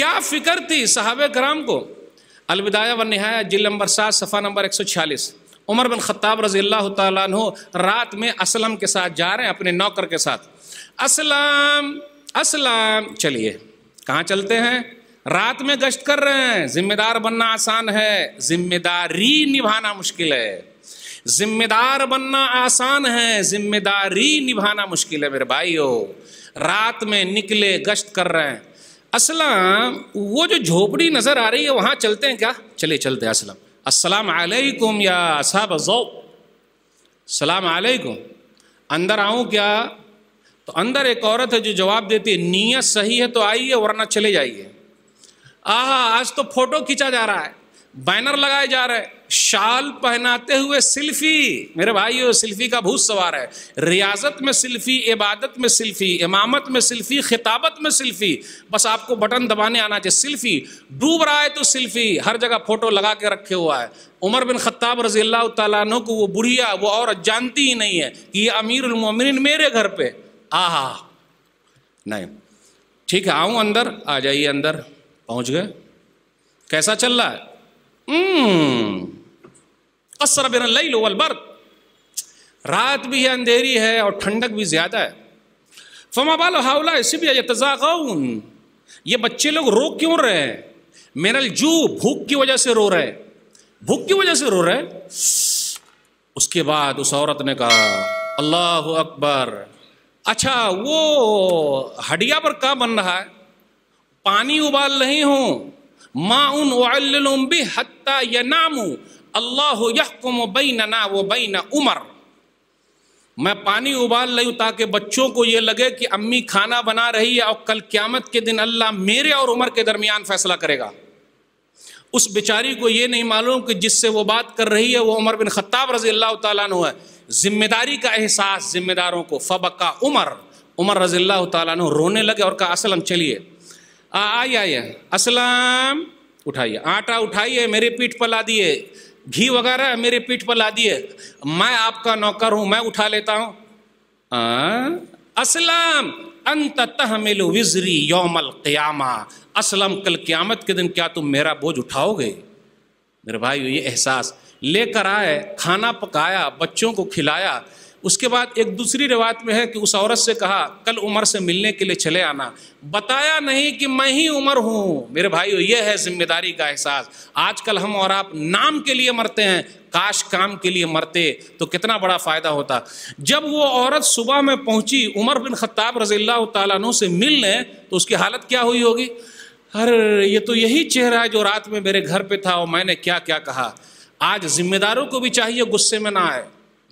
क्या फिक्र थी साहब कराम को अलविदाया व नहाया जिल नंबर सात सफ़ा नंबर एक सौ छियालीस उमर बन ख़त्ताब रजी अल्लाह तु रात में असलम के साथ जा रहे हैं अपने नौकर के साथ असलम असलम चलिए कहाँ चलते हैं रात में गश्त कर रहे हैं जिम्मेदार बनना आसान है जिम्मेदारी निभाना मुश्किल है जिम्मेदार बनना आसान है जिम्मेदारी निभाना मुश्किल है मेरे हो रात में निकले गश्त कर रहे हैं असलम वो जो झोपड़ी नज़र आ रही है वहाँ चलते हैं क्या चले चलते हैं असलम अस्सलाम या असाब ज़ो सलाम आलकुम अंदर आऊँ क्या तो अंदर एक औरत है जो जवाब देती है नीयत सही है तो आइए वरना चले जाइए आह आज तो फ़ोटो खींचा जा रहा है बैनर लगाए जा रहे शाल पहनाते हुए सिल्फी मेरे भाइयों सिल्फी का भूत सवार है रियाजत में सिल्फी इबादत में सिल्फी इमामत में सिल्फी खिताबत में सिल्फी बस आपको बटन दबाने आना चाहिए सिल्फी डूब रहा है तो सिल्फी हर जगह फोटो लगा के रखे हुआ है उमर बिन खत्ताब रजी अल्लाह को वो बुढ़िया वो और जानती ही नहीं है कि ये अमीर उमिन मेरे घर पे आहा नहीं ठीक है आऊँ अंदर आ जाइए अंदर पहुँच गए कैसा चल रहा है बिन लई लो अलबर्क रात भी है अंधेरी है और ठंडक भी ज़्यादा है फमा बाल हावला इसी भी यतजाउन ये बच्चे लोग रो क्यों रहे हैं मेरल जू भूख की वजह से रो रहे भूख की वजह से रो रहे हैं उसके बाद उस औरत ने कहा अल्लाह अकबर अच्छा वो हडिया पर क्या बन रहा है पानी उबाल रही हूँ माउन वल्लुम्बी हत्ता अल्लाह यहकुम बैनना व बैन उमर मैं पानी उबाल रही हूं ताकि बच्चों को ये लगे कि अम्मी खाना बना रही है और कल क्यामत के दिन अल्लाह मेरे और उमर के दरमियान फैसला करेगा उस बेचारी को ये नहीं मालूम कि जिससे वो बात कर रही है वो उमर बिन खत्ताब रजी अल्लाह तु है जिम्मेदारी का एहसास जिम्मेदारों को फबका उमर उमर रजी अल्लाह तु रोने लगे और कहा असल हम चलिए आइए आई आया उठाइए आटा उठाइए मेरे पीठ पर ला दिए घी वगैरह मेरे पीठ पर ला दिए मैं आपका नौकर हूं मैं उठा लेता हूं असलम अंत तहमिल विजरी यौमल क्यामा असलम कल क्यामत के दिन क्या तुम मेरा बोझ उठाओगे मेरे भाई ये एहसास लेकर आए खाना पकाया बच्चों को खिलाया उसके बाद एक दूसरी रिवायत में है कि उस औरत से कहा कल उमर से मिलने के लिए चले आना बताया नहीं कि मैं ही उमर हूँ मेरे भाई ये है जिम्मेदारी का एहसास आजकल हम और आप नाम के लिए मरते हैं काश काम के लिए मरते तो कितना बड़ा फ़ायदा होता जब वो औरत सुबह में पहुँची उमर बिन खत्ताब रजील्ला तु से मिलने तो उसकी हालत क्या हुई होगी अरे ये तो यही चेहरा है जो रात में मेरे घर पर था और मैंने क्या क्या कहा आज जिम्मेदारों को भी चाहिए गुस्से में ना आए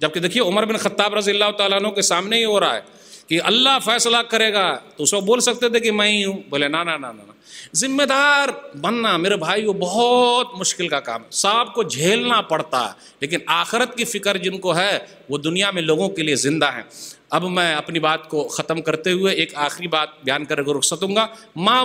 जबकि देखिए उमर बिन खत्ताब रजी अल्लाह के सामने ही हो रहा है कि अल्लाह फैसला करेगा तो उसको बोल सकते थे कि मैं ही हूँ बोले ना ना ना ना ना जिम्मेदार बनना मेरे भाई वो बहुत मुश्किल का काम है साहब को झेलना पड़ता है लेकिन आखरत की फ़िक्र जिनको है वो दुनिया में लोगों के लिए ज़िंदा हैं अब मैं अपनी बात को ख़त्म करते हुए एक आखिरी बात बयान करके रुख सकूँगा माँ